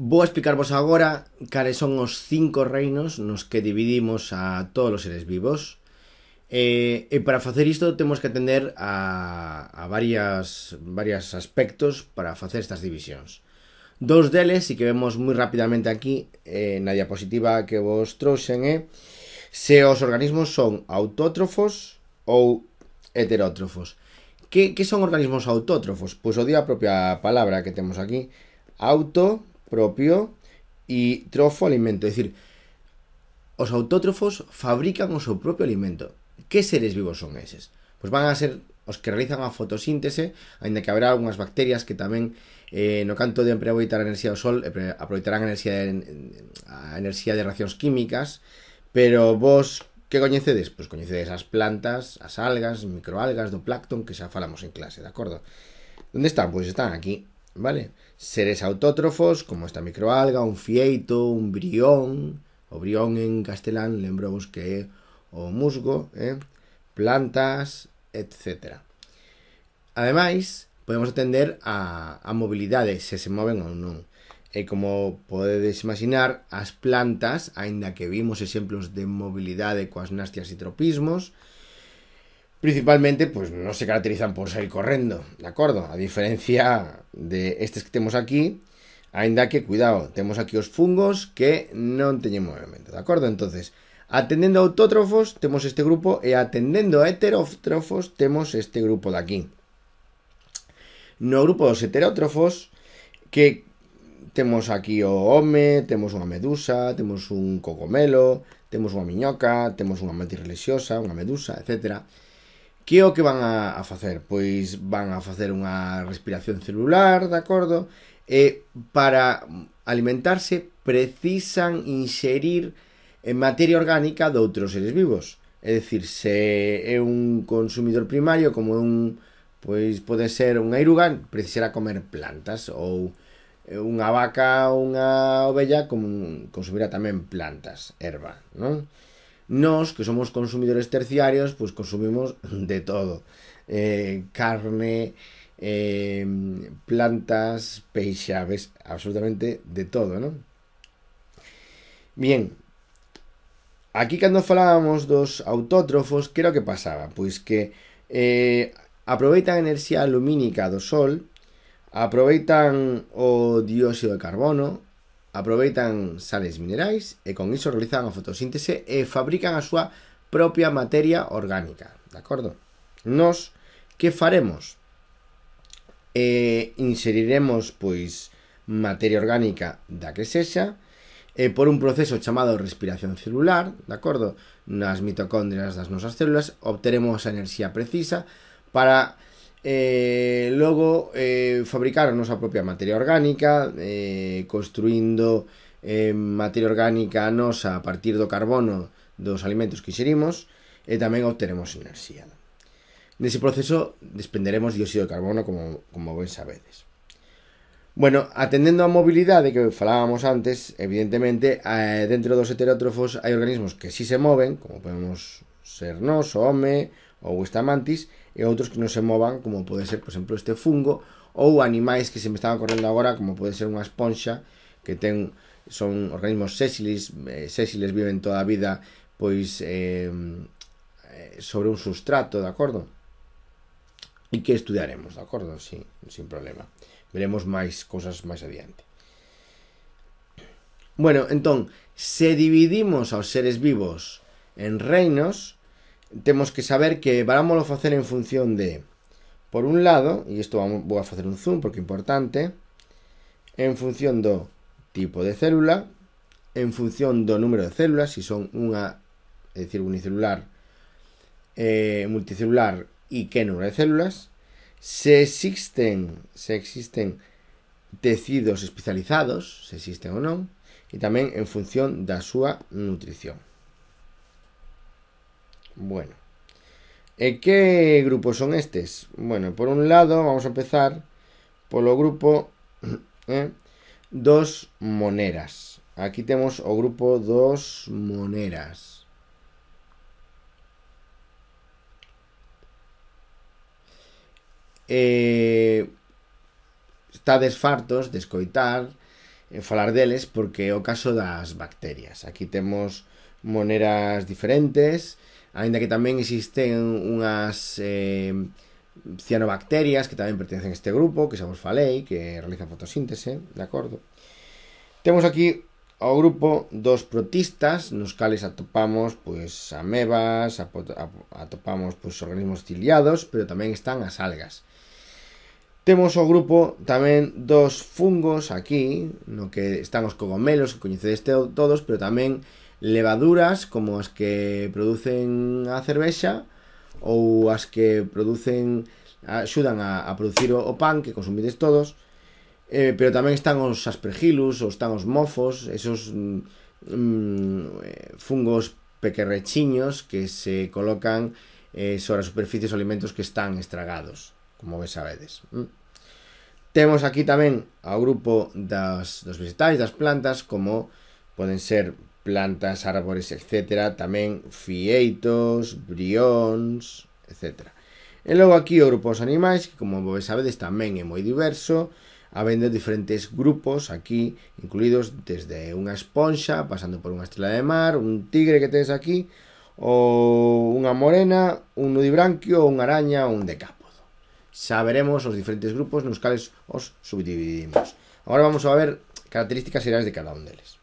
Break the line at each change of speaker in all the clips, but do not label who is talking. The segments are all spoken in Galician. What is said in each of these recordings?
Vou explicarvos agora cales son os cinco reinos nos que dividimos a todos os seres vivos. E, e para facer isto temos que atender a, a varias, varias aspectos para facer estas divisións. Dous deles, e que vemos moi rapidamente aquí eh, na diapositiva que vos trouxen, é eh, se os organismos son autótrofos ou heterótrofos. Que, que son organismos autótrofos? Pois o día a propia palabra que temos aquí, auto propio e trofo alimento. É dicir, os autótrofos fabrican o seu propio alimento. Que seres vivos son eses? Pois van a ser os que realizan a fotosíntese, aínda que habrá algunhas bacterias que tamén eh, no canto de aproveitar a enerxía do sol, eh, aproveitarán a enerxía de, a enerxía de reaccións químicas, pero vos que coñecedes? Pois coñecedes as plantas, as algas, microalgas do plancton que xa falamos en clase, de acordo? Onde están? Pois están aquí. ¿vale? Seres autótrofos, como esta microalga, un fieito, un brión, o brión en castelán, lembramos que é o musgo, eh? plantas, etc. Ademais, podemos atender a, a mobilidade, se se moven ou non. E como podedes imaginar, as plantas, aínda que vimos exemplos de mobilidade coas nastias e tropismos, principalmente pues no se caracterizan por sair correndo, de acordo? A diferencia de estes que temos aquí, aínda que, cuidado, temos aquí os fungos que non teñen movimiento, de acordo? entonces atendendo a autótrofos temos este grupo e atendendo a heterótrofos temos este grupo de aquí. No grupo dos heterótrofos que temos aquí o home, temos unha medusa, temos un cogomelo, temos unha miñoca, temos unha mantis religiosa, unha medusa, etcétera Que o que van a, a facer? Pois van a facer unha respiración celular, de acordo? E para alimentarse precisan inxerir en materia orgánica de outros seres vivos. É dicir, se é un consumidor primario como un pois pode ser unha airugan, precisará comer plantas ou unha vaca ou unha ovella como consumirá tamén plantas, erva, non? Nos, que somos consumidores terciarios, pues consumimos de todo. Eh, carne, eh, plantas, peixe, aves, absolutamente de todo, ¿no? Bien, aquí cuando falábamos dos autótrofos, ¿qué era lo que pasaba? Pues que eh, aproveitan a enerxía lumínica do sol, aproveitan o dióxido de carbono, aproveitan sales minerais e con iso realizan a fotosíntese e fabrican a súa propia materia orgánica, de acordo? Nos que faremos? E inseriremos pois materia orgánica da que sexa e por un proceso chamado respiración celular, de acordo? Nas mitocondrias das nosas células obteremos a enerxía precisa para eh, logo eh, fabricaron a propia materia orgánica eh, construindo eh, materia orgánica nosa a partir do carbono dos alimentos que inserimos e tamén obteremos enerxía nese proceso despenderemos dióxido de carbono como, como ben sabedes Bueno, atendendo á mobilidade que falábamos antes, evidentemente, eh, dentro dos heterótrofos hai organismos que si sí se moven, como podemos ser nós, o home ou esta mantis, e outros que non se movan, como pode ser, por exemplo, este fungo, ou animais que se me están ocorrendo agora, como pode ser unha esponxa, que ten son organismos sésiles, eh, sésiles viven toda a vida pois eh, sobre un substrato, de acordo? E que estudiaremos, de acordo? Sí, sin problema. Veremos máis cousas máis adiante. Bueno, entón, se dividimos aos seres vivos en reinos, temos que saber que a facer en función de, por un lado, e isto vamos, vou a facer un zoom porque é importante, en función do tipo de célula, en función do número de células, se si son unha, é dicir, unicelular, eh, multicelular e que número de células, se existen, se existen tecidos especializados, se existen ou non, e tamén en función da súa nutrición. Bueno, e que grupos son estes? Bueno, por un lado vamos a empezar polo grupo eh, dos moneras. Aquí temos o grupo dos moneras. Eh, está fartos de escoitar e eh, falar deles porque é o caso das bacterias. Aquí temos moneras diferentes, Ainda que tamén existen unhas eh, cianobacterias que tamén pertencen a este grupo, que xa vos falei, que realizan fotosíntese, de acordo? Temos aquí o grupo dos protistas, nos cales atopamos pois amebas, atopamos pois organismos ciliados, pero tamén están as algas. Temos o grupo tamén dos fungos aquí, no que están os cogomelos, que coñecedes todos, pero tamén levaduras como as que producen a cervexa ou as que producen axudan a, a producir o, o pan que consumides todos eh, pero tamén están os aspergillus ou están os mofos esos mm, mm fungos pequerrechiños que se colocan eh, sobre as superficies alimentos que están estragados como ves sabedes mm. temos aquí tamén ao grupo das, dos vegetais, das plantas como poden ser plantas, árbores, etc. Tamén fieitos, brións, etc. E logo aquí o grupo dos animais, que como vos sabedes tamén é moi diverso, habendo diferentes grupos aquí, incluídos desde unha esponxa, pasando por unha estrela de mar, un tigre que tedes aquí, ou unha morena, un nudibranquio, unha araña ou un decápodo. Xa veremos os diferentes grupos nos cales os subdividimos. Agora vamos a ver características xerais de cada un deles.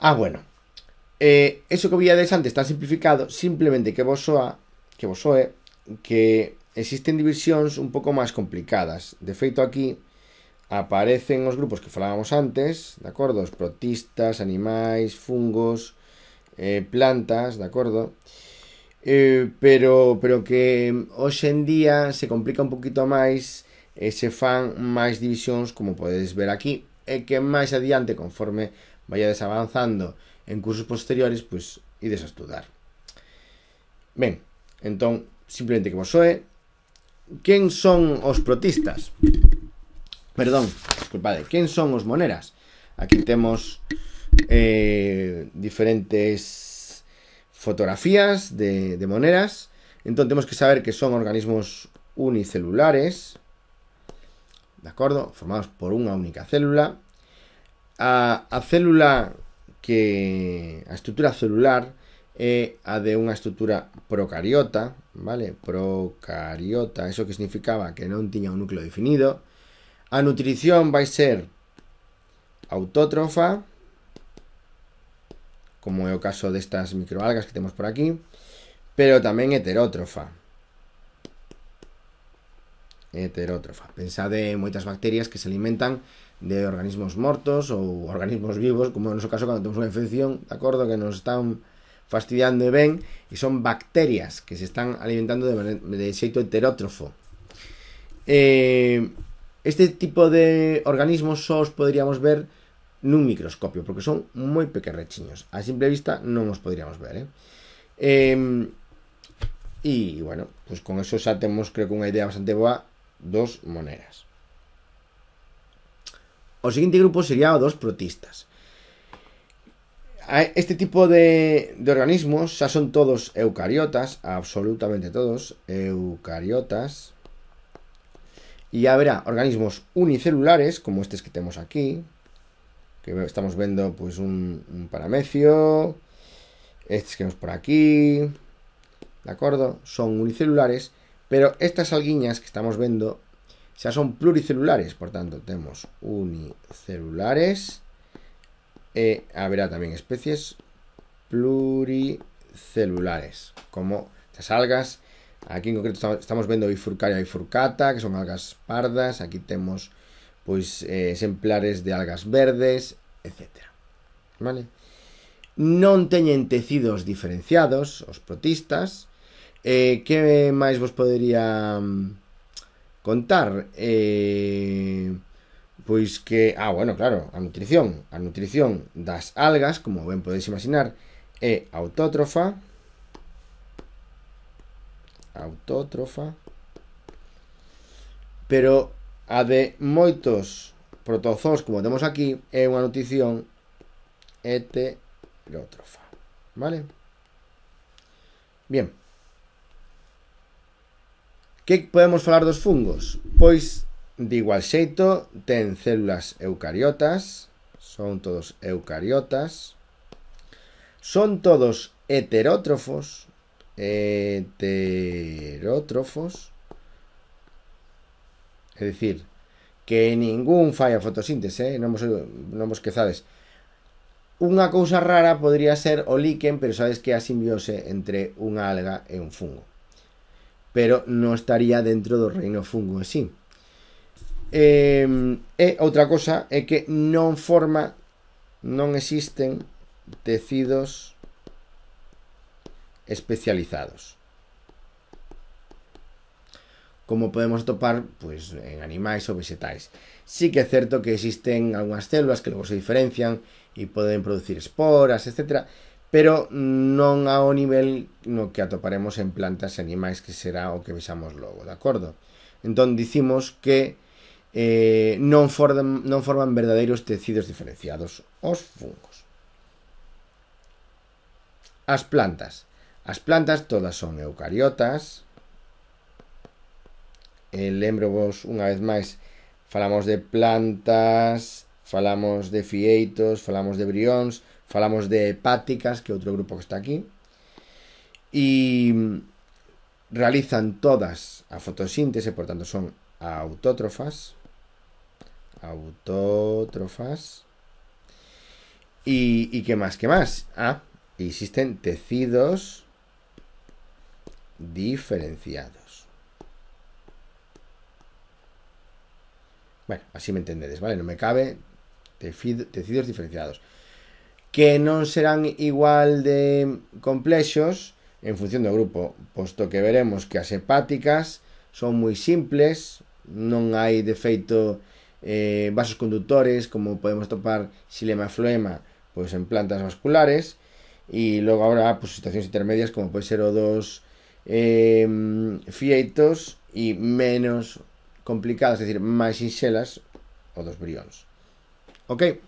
Ah, bueno. Eh, eso que de antes está simplificado, simplemente que vos soa, que vos soe, que existen divisións un pouco máis complicadas. De feito, aquí aparecen os grupos que falábamos antes, de acordo? Os protistas, animais, fungos, eh, plantas, de acordo? Eh, pero, pero que hoxe en día se complica un poquito máis e se fan máis divisións, como podedes ver aquí, e que máis adiante, conforme vayades avanzando en cursos posteriores, pois ides a estudar. Ben, entón, simplemente que vos soe, quen son os protistas? Perdón, disculpade, quen son os moneras? Aquí temos eh, diferentes fotografías de, de moneras, entón temos que saber que son organismos unicelulares, de acordo, formados por unha única célula, a, célula que a estructura celular e a de una estructura procariota, vale? Procariota, eso que significaba que no tenía un núcleo definido. A nutrición va a ser autótrofa, como es el caso de estas microalgas que tenemos por aquí, pero también heterótrofa, heterótrofa, Pensad en muchas bacterias que se alimentan de organismos muertos o organismos vivos, como en nuestro caso cuando tenemos una infección, de acuerdo, que nos están fastidiando y ven, y son bacterias que se están alimentando de, de heterótrofo. Eh, este tipo de organismos solo os podríamos ver en un microscopio, porque son muy pequeños, A simple vista no los podríamos ver, ¿eh? em, Y bueno, pues con eso ya tenemos creo que una idea bastante boa dos monedas. O siguiente grupo sería dos protistas. Este tipo de, organismos ya son todos eucariotas, absolutamente todos eucariotas. Y habrá organismos unicelulares, como este que tenemos aquí, que estamos viendo pues un, paramecio, estos que vemos por aquí, ¿de acuerdo? Son unicelulares Pero estas alguiñas que estamos vendo xa son pluricelulares, por tanto, temos unicelulares e haberá tamén especies pluricelulares, como as algas, aquí en concreto estamos vendo bifurcaria e bifurcata, que son algas pardas, aquí temos pois eh, exemplares de algas verdes, etc. Vale? Non teñen tecidos diferenciados os protistas, Eh, que máis vos podería mm, contar? Eh, pois que, ah, bueno, claro, a nutrición, a nutrición das algas, como ben podedes imaginar, é autótrofa, autótrofa, pero a de moitos protozoos, como temos aquí, é unha nutrición heterótrofa, vale? Bien. Que podemos falar dos fungos? Pois, de igual xeito, ten células eucariotas, son todos eucariotas, son todos heterótrofos, heterótrofos, é dicir, que ningún fai a fotosíntese, eh? non vos, non vos quezades. Unha cousa rara podría ser o líquen, pero sabes que a simbiose entre unha alga e un fungo pero non estaría dentro do reino fungo en sí. E, e outra cosa é que non forma, non existen tecidos especializados. Como podemos topar pues, en animais ou vegetais. Sí que é certo que existen algunhas células que logo se diferencian e poden producir esporas, etc pero non ao nivel no que atoparemos en plantas e animais que será o que vexamos logo, de acordo? Entón dicimos que eh, non, forman, non forman verdadeiros tecidos diferenciados os fungos. As plantas. As plantas todas son eucariotas. Eh, lembro vos unha vez máis, falamos de plantas, falamos de fieitos, falamos de brións, Falamos de Hepáticas, que otro grupo que está aquí. Y realizan todas a fotosíntesis, por tanto son autótrofas. Autótrofas. ¿Y, qué más? ¿Qué más? Ah, existen tecidos diferenciados. Bueno, así me entenderéis, ¿vale? No me cabe tecidos diferenciados. que non serán igual de complexos en función do grupo, posto que veremos que as hepáticas son moi simples, non hai de feito eh, vasos conductores como podemos topar xilema-floema e pois en plantas vasculares e logo agora pois, situacións intermedias como pode ser o dos eh, fieitos e menos complicadas, é dicir, máis sinxelas o dos brións. Ok?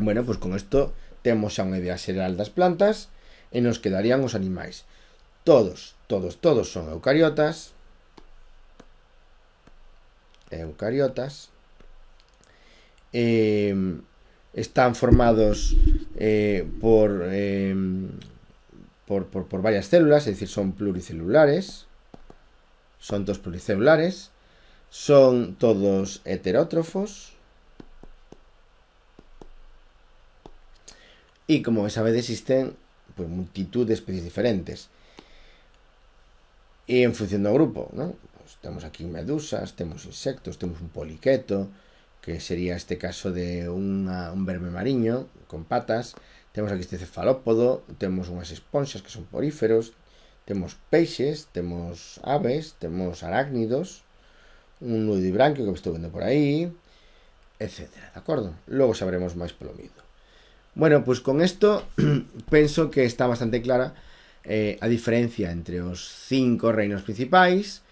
Bueno, pues con isto temos xa unha idea xeral das plantas e nos quedarían os animais. Todos, todos, todos son eucariotas. Eucariotas. Eh, están formados eh, por, eh, por, por, por varias células, es decir, son pluricelulares, son dos pluricelulares, son todos heterótrofos, Y como sabéis existen pues, multitud de especies diferentes. Y en función del grupo, ¿no? Pues, tenemos aquí medusas, tenemos insectos, tenemos un poliqueto, que sería este caso de un verme mariño con patas. Tenemos aquí este cefalópodo, tenemos unas esponjas que son poríferos, tenemos peces, tenemos aves, tenemos arácnidos, un nudibranquio que me estoy viendo por ahí, etcétera, ¿de acuerdo? Luego sabremos más plomido Bueno, pues con esto penso que está bastante clara eh, a diferencia entre os cinco reinos principais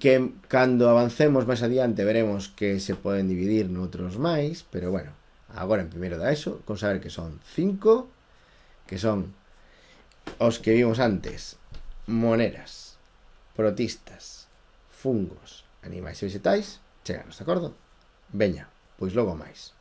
que cando avancemos máis adiante veremos que se poden dividir noutros máis, pero bueno, agora en primeiro da eso, con saber que son cinco, que son os que vimos antes, moneras, protistas, fungos, animais e vegetais, cheganos, de acordo? Veña, pois logo máis.